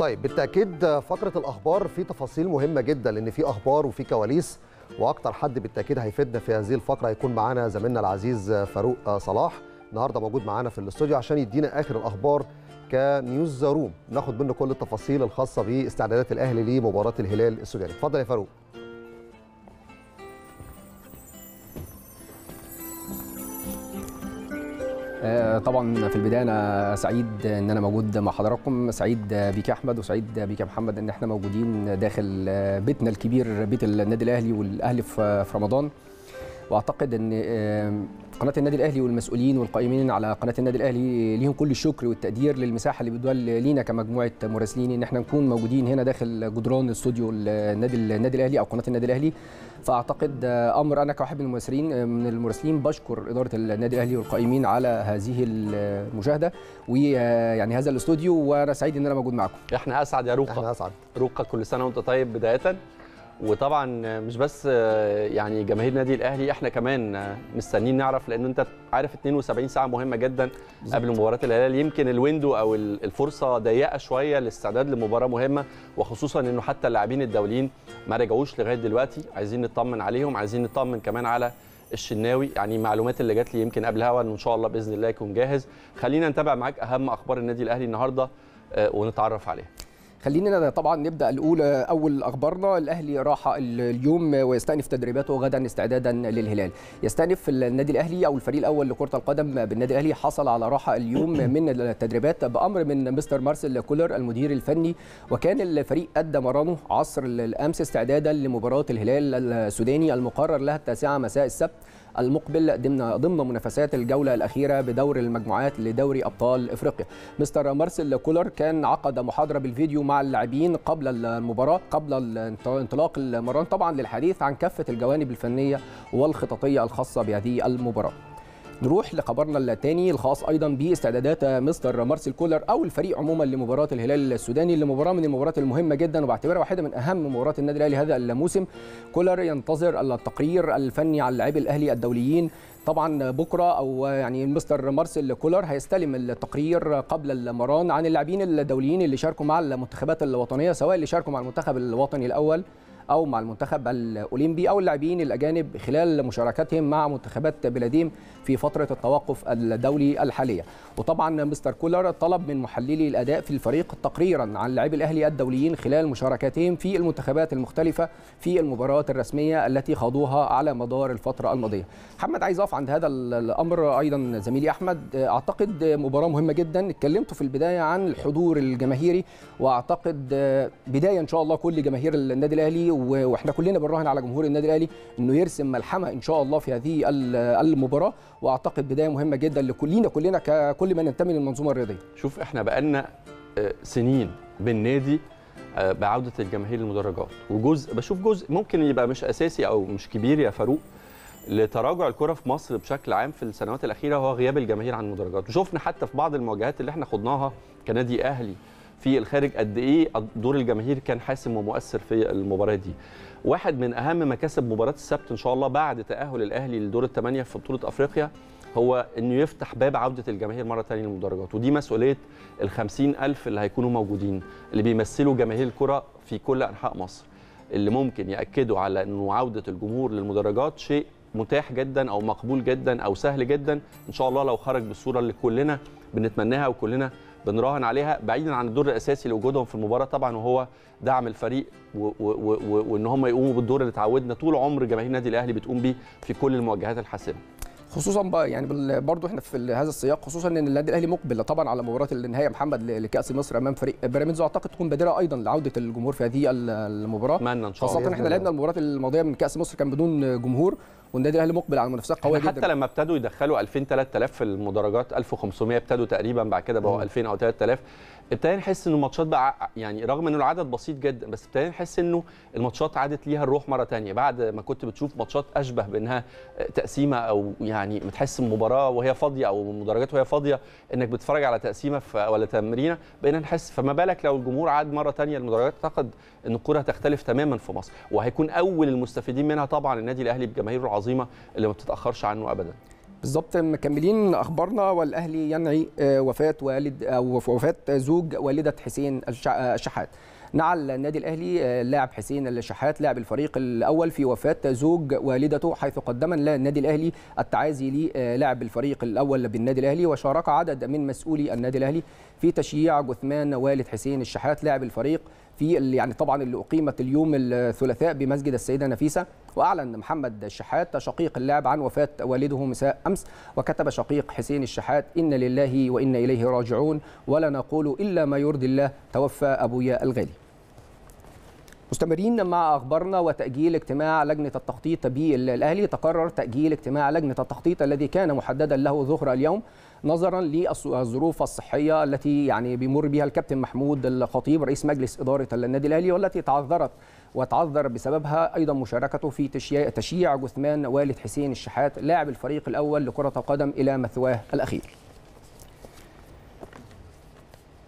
طيب بالتاكيد فقره الاخبار في تفاصيل مهمه جدا لان في اخبار وفي كواليس واكتر حد بالتاكيد هيفيدنا في هذه الفقره هيكون معانا زميلنا العزيز فاروق صلاح النهارده موجود معانا في الاستوديو عشان يدينا اخر الاخبار كنيوز روم ناخد منه كل التفاصيل الخاصه باستعدادات الاهلي لمباراه الهلال السوداني اتفضل يا فاروق آه، طبعا في البدايه انا سعيد ان انا موجود مع حضراتكم سعيد بيك يا احمد وسعيد بيك يا محمد ان احنا موجودين داخل آه، بيتنا الكبير بيت النادي الاهلي والاهلي في آه، رمضان واعتقد ان قناه النادي الاهلي والمسؤولين والقائمين على قناه النادي الاهلي ليهم كل الشكر والتقدير للمساحه اللي بتدول لينا كمجموعه مراسلين ان احنا نكون موجودين هنا داخل جدران استوديو النادي النادي الاهلي او قناه النادي الاهلي فاعتقد آه، امر انا كواحد من المراسلين آه، من المراسلين بشكر اداره النادي الاهلي والقائمين على هذه المشاهده ويعني آه، هذا الاستوديو وانا سعيد ان انا موجود معكم احنا اسعد يا روقه احنا اسعد روقه كل سنه وانت طيب بدايه وطبعا مش بس يعني جماهير نادي الاهلي احنا كمان مستنيين نعرف لان انت عارف 72 ساعه مهمه جدا قبل مباراه الهلال يمكن الويندو او الفرصه ضيقه شويه للاستعداد لمباراه مهمه وخصوصا انه حتى اللاعبين الدوليين ما رجعوش لغايه دلوقتي عايزين نطمن عليهم عايزين نطمن كمان على الشناوي يعني المعلومات اللي جات لي يمكن قبل هوا ان شاء الله باذن الله يكون جاهز خلينا نتابع معاك اهم اخبار النادي الاهلي النهارده آه، ونتعرف عليها خلينا طبعا نبدا الاولى اول اخبارنا الاهلي راح اليوم ويستأنف تدريباته غدا استعدادا للهلال يستأنف النادي الاهلي او الفريق الاول لكره القدم بالنادي الاهلي حصل على راحه اليوم من التدريبات بامر من مستر مارسيل كولر المدير الفني وكان الفريق ادى مرانه عصر الامس استعدادا لمباراه الهلال السوداني المقرر لها التاسعه مساء السبت المقبل ضمن ضمن منافسات الجوله الاخيره بدور المجموعات لدوري ابطال افريقيا مستر مارسيل كولر كان عقد محاضره بالفيديو مع اللاعبين قبل المباراه قبل انطلاق المران طبعا للحديث عن كافه الجوانب الفنيه والخططيه الخاصه بهذه المباراه نروح لخبرنا الثاني الخاص ايضا باستعدادات مستر مارسيل كولر او الفريق عموما لمباراه الهلال السوداني اللي مباراه من المباريات المهمه جدا وبعتبرها واحده من اهم مباريات النادي الاهلي هذا الموسم كولر ينتظر التقرير الفني على لاعبي الاهلي الدوليين طبعا بكره او يعني مستر مارسيل كولر هيستلم التقرير قبل المران عن اللاعبين الدوليين اللي شاركوا مع المنتخبات الوطنيه سواء اللي شاركوا مع المنتخب الوطني الاول او مع المنتخب الاولمبي او اللاعبين الاجانب خلال مشاركتهم مع منتخبات بلادهم في فتره التوقف الدولي الحاليه وطبعا مستر كولر طلب من محللي الاداء في الفريق تقريرا عن لاعبي الاهلي الدوليين خلال مشاركاتهم في المنتخبات المختلفه في المباريات الرسميه التي خاضوها على مدار الفتره الماضيه محمد عايز اقف عند هذا الامر ايضا زميلي احمد اعتقد مباراه مهمه جدا اتكلمت في البدايه عن الحضور الجماهيري واعتقد بدايه ان شاء الله كل جماهير النادي الاهلي واحنا كلنا بنراهن على جمهور النادي الاهلي انه يرسم ملحمه ان شاء الله في هذه المباراه واعتقد بدايه مهمه جدا لكلنا كلنا ككل من ينتمي للمنظومه الرياضيه شوف احنا بقالنا آه، سنين بالنادي آه، بعوده الجماهير للمدرجات وجزء بشوف جزء ممكن يبقى مش اساسي او مش كبير يا فاروق لتراجع الكره في مصر بشكل عام في السنوات الاخيره هو غياب الجماهير عن المدرجات وشفنا حتى في بعض المواجهات اللي احنا خضناها كنادي اهلي في الخارج قد ايه دور الجماهير كان حاسم ومؤثر في المباراه دي واحد من اهم مكاسب مباراه السبت ان شاء الله بعد تاهل الاهلي لدور الثمانيه في بطوله افريقيا هو انه يفتح باب عوده الجماهير مره ثانيه للمدرجات ودي مسؤوليه ال ألف اللي هيكونوا موجودين اللي بيمثلوا جماهير الكره في كل انحاء مصر اللي ممكن ياكدوا على انه عوده الجمهور للمدرجات شيء متاح جدا او مقبول جدا او سهل جدا ان شاء الله لو خرج بالصوره اللي كلنا بنتمناها وكلنا بنراهن عليها بعيدا عن الدور الاساسي لوجودهم في المباراه طبعا وهو دعم الفريق وان هم يقوموا بالدور اللي اتعودنا طول عمر جماهير النادي الاهلي بتقوم بيه في كل المواجهات الحاسمه خصوصا بقى يعني برضه احنا في هذا السياق خصوصا ان النادي الاهلي مقبل طبعا على مباراه النهائي محمد لكاس مصر امام فريق بيراميدز واعتقد تكون بادره ايضا لعوده الجمهور في هذه المباراه ان شاء الله خاصه احنا لعبنا المباراه الماضيه من كاس مصر كان بدون جمهور والنادي الاهلي مقبل على منافسه قويه جدا حتى لما ابتدوا يدخلوا 2000 3000 في المدرجات 1500 ابتدوا تقريبا بعد كده بقوا 2000 او 3000 ابتدينا نحس ان الماتشات بقى يعني رغم انه العدد بسيط جدا بس ابتدينا نحس انه الماتشات عادت ليها الروح مره ثانيه بعد ما كنت بتشوف ماتشات اشبه بانها تقسيمه او يعني بتحس المباراه وهي فاضيه او المدرجات وهي فاضيه انك بتتفرج على تقسيمه ولا تمرينه بقينا نحس فما بالك لو الجمهور عاد مره ثانيه المدرجات اعتقد ان الكوره هتختلف تماما في مصر وهيكون اول المستفيدين منها طبعا النادي الاهلي بجماهيره العظيمه اللي ما بتتاخرش عنه ابدا بالظبط مكملين اخبارنا والاهلي ينعي آه، وفاه والد او آه، وفاه زوج والده حسين الشحات آه، نعل النادي الاهلي اللاعب حسين الشحات لاعب الفريق الاول في وفاه زوج والدته حيث قدم النادي الاهلي التعازي للاعب الفريق الاول بالنادي الاهلي وشارك عدد من مسؤولي النادي الاهلي في تشييع جثمان والد حسين الشحات لاعب الفريق في يعني طبعا اللي اقيمت اليوم الثلاثاء بمسجد السيده نفيسه واعلن محمد الشحات شقيق اللاعب عن وفاه والده مساء امس وكتب شقيق حسين الشحات ان لله وانا اليه راجعون ولا نقول الا ما يرضي الله توفى ابويا الغالي مستمرين مع اخبارنا وتاجيل اجتماع لجنه التخطيط بالاهلي تقرر تاجيل اجتماع لجنه التخطيط الذي كان محددا له ظهر اليوم نظرا للظروف الصحيه التي يعني بيمر بها الكابتن محمود الخطيب رئيس مجلس اداره النادي الاهلي والتي تعذرت وتعذر بسببها ايضا مشاركته في تشييع جثمان والد حسين الشحات لاعب الفريق الاول لكره القدم الى مثواه الاخير.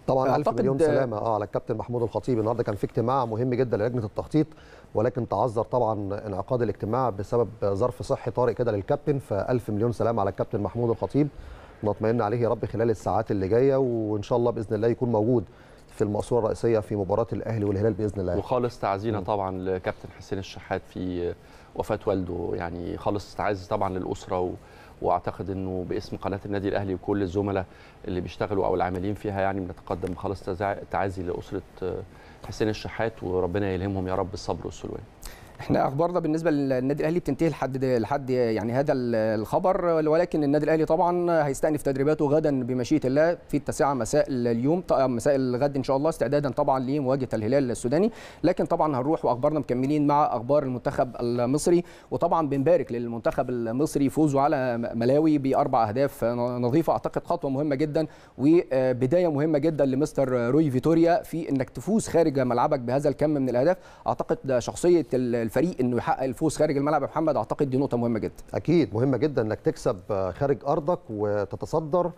طبعا الف مليون سلامه اه على الكابتن محمود الخطيب النهارده كان في اجتماع مهم جدا للجنه التخطيط ولكن تعذر طبعا انعقاد الاجتماع بسبب ظرف صحي طارئ كده للكابتن فالف مليون سلامه على الكابتن محمود الخطيب نطمئن عليه يا رب خلال الساعات اللي جايه وان شاء الله باذن الله يكون موجود في المقصوره الرئيسيه في مباراه الاهلي والهلال باذن الله وخالص تعزينا طبعا لكابتن حسين الشحات في وفاه والده يعني خالص تعزي طبعا للاسره و... واعتقد انه باسم قناه النادي الاهلي وكل الزملاء اللي بيشتغلوا او العاملين فيها يعني بنتقدم خالص تعزي لاسره حسين الشحات وربنا يلهمهم يا رب الصبر والسلوان احنا اخبارنا بالنسبه للنادي الاهلي بتنتهي لحد لحد يعني هذا الخبر ولكن النادي الاهلي طبعا هيستأنف تدريباته غدا بمشيئه الله في التاسعه مساء اليوم آه، مساء الغد ان شاء الله استعدادا طبعا لمواجهه الهلال السوداني لكن طبعا هنروح واخبارنا مكملين مع اخبار المنتخب المصري وطبعا بنبارك للمنتخب المصري فوزه على ملاوي باربع اهداف نظيفه اعتقد خطوه مهمه جدا وبدايه مهمه جدا لمستر روي فيتوريا في انك تفوز خارج ملعبك بهذا الكم من الاهداف اعتقد شخصيه الفريق انه يحقق الفوز خارج الملعب يا محمد اعتقد دي نقطه مهمه جدا اكيد مهمه جدا انك تكسب آه، خارج ارضك وتتصدر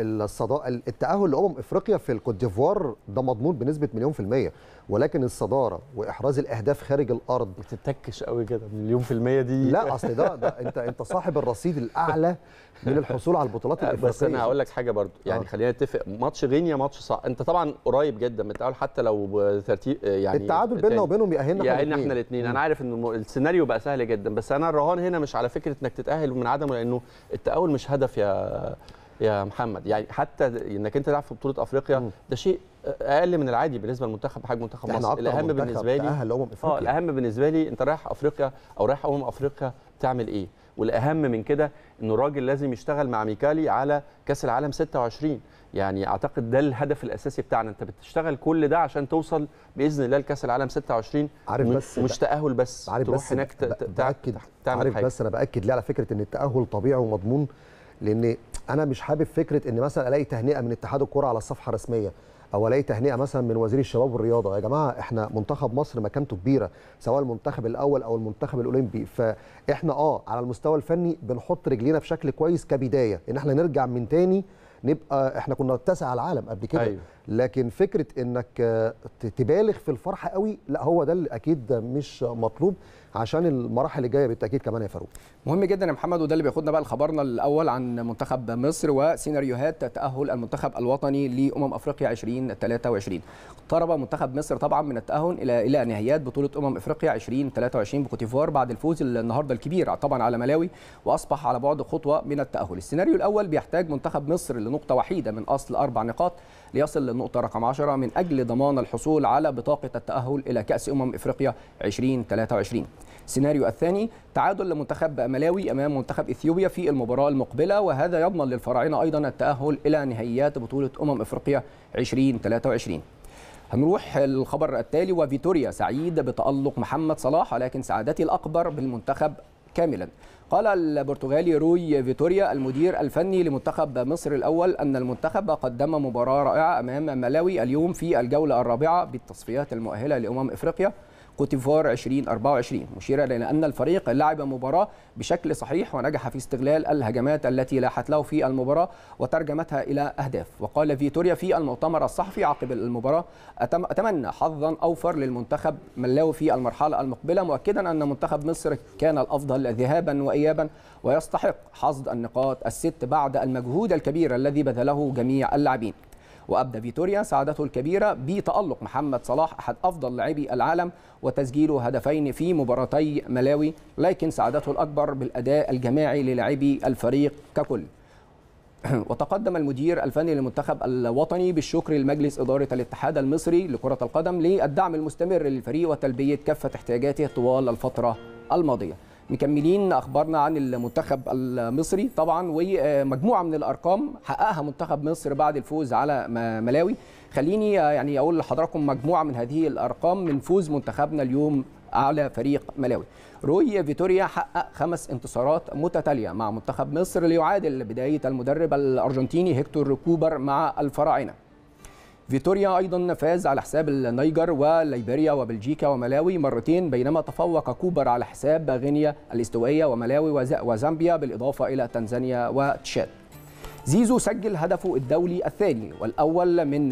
الصدار التأهل لأمم إفريقيا في الكوت ديفوار ده مضمون بنسبة مليون في المية ولكن الصدارة وإحراز الأهداف خارج الأرض بتتكش قوي كده مليون في المية دي لا أصل ده, ده أنت أنت صاحب الرصيد الأعلى من الحصول على البطولات الإفريقية بس أنا هقول لك حاجة برضو يعني آه. خلينا نتفق ماتش غينيا ماتش صعب أنت طبعا قريب جدا من التأهل حتى لو بترتيب يعني التعادل بيننا وبينهم يأهلنا يأهلنا احنا الاثنين أنا عارف إن السيناريو بقى سهل جدا بس أنا الرهان هنا مش على فكرة إنك تتأهل من عدمه لأنه التأهل مش هدف يا يا محمد يعني حتى انك انت تلعب في بطوله افريقيا ده شيء اقل من العادي بالنسبه للمنتخب حجم منتخب مصر الاهم بالنسبه لي اه الاهم بالنسبه لي انت رايح افريقيا او رايح امم افريقيا تعمل ايه والاهم من كده انه الراجل لازم يشتغل مع ميكالي على كاس العالم 26 يعني اعتقد ده الهدف الاساسي بتاعنا انت بتشتغل كل ده عشان توصل باذن الله لكاس العالم 26 عارف بس مش تاهل بس عارف تروح بس هناك تاكد تعمل عارف حاجة. بس انا باكد ليه على فكره ان التاهل طبيعي ومضمون لان انا مش حابب فكره ان مثلا الاقي تهنئه من اتحاد الكره على الصفحه الرسميه او الاقي تهنئه مثلا من وزير الشباب والرياضه يا جماعه احنا منتخب مصر مكانته كبيره سواء المنتخب الاول او المنتخب الاولمبي فاحنا اه على المستوى الفني بنحط رجلينا في شكل كويس كبدايه ان احنا نرجع من تاني نبقى احنا كنا اتسع العالم قبل كده أيوة. لكن فكره انك آه، تبالغ في الفرحه قوي لا هو ده اللي اكيد مش مطلوب عشان المراحل الجايه بالتاكيد كمان يا فاروق مهم جدا يا محمد وده اللي بياخدنا بقى لخبرنا الاول عن منتخب مصر وسيناريوهات تاهل المنتخب الوطني لامم افريقيا 2023 اقترب منتخب مصر طبعا من التاهل الى الى نهائيات بطوله امم افريقيا 2023 بكوتيفوار بعد الفوز النهارده الكبير طبعا على ملاوي واصبح على بعد خطوه من التاهل السيناريو الاول بيحتاج منتخب مصر لنقطه وحيده من اصل اربع نقاط ليصل النقطة رقم 10 من أجل ضمان الحصول على بطاقة التأهل إلى كأس أمم إفريقيا 2023 السيناريو الثاني تعادل لمنتخب ملاوي أمام منتخب إثيوبيا في المباراة المقبلة وهذا يضمن للفراعنة أيضا التأهل إلى نهائيات بطولة أمم إفريقيا 2023 هنروح الخبر التالي وفيتوريا سعيد بتألق محمد صلاح ولكن سعادتي الأكبر بالمنتخب كاملا قال البرتغالي روي فيتوريا المدير الفني لمنتخب مصر الأول أن المنتخب قدم مباراة رائعة أمام ملاوي اليوم في الجولة الرابعة بالتصفيات المؤهلة لأمم إفريقيا كوتيفوار 2024 مشيرا أن الفريق لعب مباراة بشكل صحيح ونجح في استغلال الهجمات التي لاحت له في المباراة وترجمتها إلى أهداف وقال فيتوريا في المؤتمر الصحفي عقب المباراة أتمنى حظا أوفر للمنتخب ملاوي في المرحلة المقبلة مؤكدا أن منتخب مصر كان الأفضل ذهابا وإيابا ويستحق حصد النقاط الست بعد المجهود الكبير الذي بذله جميع اللاعبين وأبدى فيتوريا سعادته الكبيرة بتألق محمد صلاح أحد أفضل لاعبي العالم وتسجيله هدفين في مباراتي ملاوي لكن سعادته الأكبر بالأداء الجماعي للاعبي الفريق ككل وتقدم المدير الفني للمنتخب الوطني بالشكر لمجلس إدارة الاتحاد المصري لكرة القدم للدعم المستمر للفريق وتلبية كافة احتياجاته طوال الفترة الماضية مكملين اخبارنا عن المنتخب المصري طبعا ومجموعه من الارقام حققها منتخب مصر بعد الفوز على ملاوي خليني يعني اقول لحضراتكم مجموعه من هذه الارقام من فوز منتخبنا اليوم على فريق ملاوي روي فيتوريا حقق خمس انتصارات متتاليه مع منتخب مصر ليعادل بدايه المدرب الارجنتيني هيكتور كوبر مع الفراعنه فيتوريا أيضا فاز على حساب النيجر وليبيريا وبلجيكا وملاوي مرتين بينما تفوق كوبر على حساب غينيا الاستوائية وملاوي وزامبيا بالإضافة إلى تنزانيا وتشاد زيزو سجل هدفه الدولي الثاني والاول من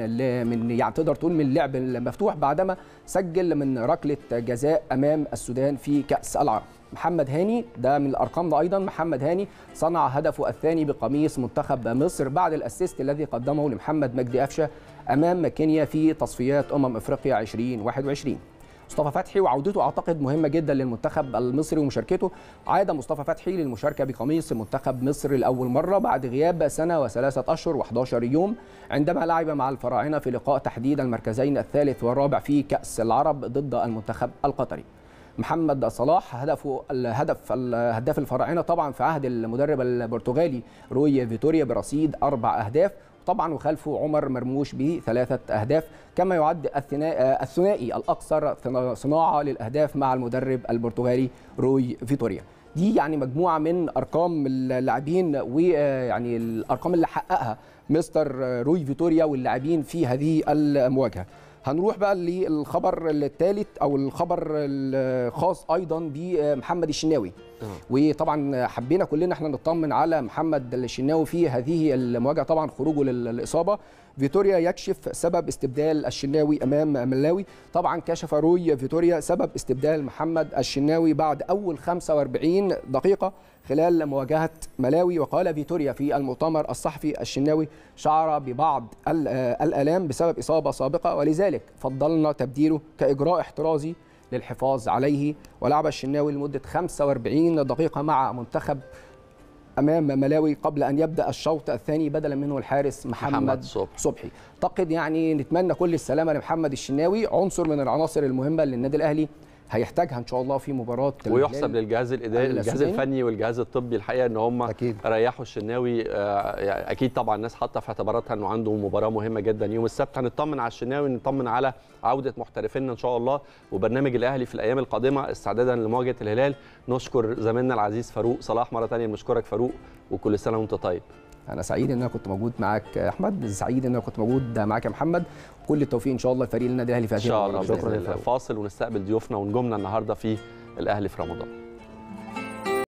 من يعني تقدر تقول من اللعب المفتوح بعدما سجل من ركله جزاء امام السودان في كاس العرب محمد هاني ده من الارقام ده ايضا محمد هاني صنع هدفه الثاني بقميص منتخب مصر بعد الاسيست الذي قدمه لمحمد مجدي قفشه امام كينيا في تصفيات امم افريقيا 2021 مصطفى فتحي وعودته اعتقد مهمه جدا للمنتخب المصري ومشاركته عاد مصطفى فتحي للمشاركه بقميص منتخب مصر لاول مره بعد غياب سنه وثلاثه اشهر و11 يوم عندما لعب مع الفراعنه في لقاء تحديد المركزين الثالث والرابع في كاس العرب ضد المنتخب القطري محمد صلاح هدفه الهدف هداف الفراعنه طبعا في عهد المدرب البرتغالي روي فيتوريا برصيد اربع اهداف طبعا وخلفه عمر مرموش بثلاثة أهداف كما يعد آه، الثنائي الأكثر صناعة للأهداف مع المدرب البرتغالي روي فيتوريا دي يعني مجموعه من ارقام اللاعبين ويعني آه، الارقام اللي حققها مستر روي فيتوريا واللاعبين في هذه المواجهه هنروح بقى للخبر الثالث او الخبر الخاص ايضا بمحمد الشناوي آه. وطبعا حبينا كلنا احنا نطمن على محمد الشناوي في هذه المواجهه طبعا خروجه للاصابه فيتوريا يكشف سبب استبدال الشناوي امام ملاوي طبعا كشف روي فيتوريا سبب استبدال محمد الشناوي بعد اول 45 دقيقه خلال مواجهه ملاوي وقال فيتوريا في المؤتمر الصحفي الشناوي شعر ببعض الالام بسبب اصابه سابقه ولذلك فضلنا تبديله كاجراء احترازي للحفاظ عليه ولعب الشناوي لمدة 45 دقيقة مع منتخب امام ملاوي قبل ان يبدا الشوط الثاني بدلا منه الحارس محمد, محمد صبحي. صبحي اعتقد يعني نتمنى كل السلامه لمحمد الشناوي عنصر من العناصر المهمه للنادي الاهلي هيحتاجها ان شاء الله في مباراه ويحسب للجهاز الاداري الجهاز الفني والجهاز الطبي الحقيقه ان هم أكيد. ريحوا الشناوي آه، يعني اكيد طبعا الناس حاطه في اعتباراتها انه عنده مباراه مهمه جدا يوم السبت هنطمن على الشناوي نطمن على عوده محترفينا ان شاء الله وبرنامج الاهلي في الايام القادمه استعدادا لمواجهه الهلال نشكر زميلنا العزيز فاروق صلاح مره ثانيه نشكرك فاروق وكل سنه وانت طيب انا سعيد ان انا كنت موجود معاك يا احمد سعيد ان انا كنت موجود معاك يا محمد كل التوفيق ان شاء الله لفريق النادي الاهلي في هذه ان شاء الله شكرا فاصل ونستقبل ضيوفنا ونجومنا النهارده في الاهلي في رمضان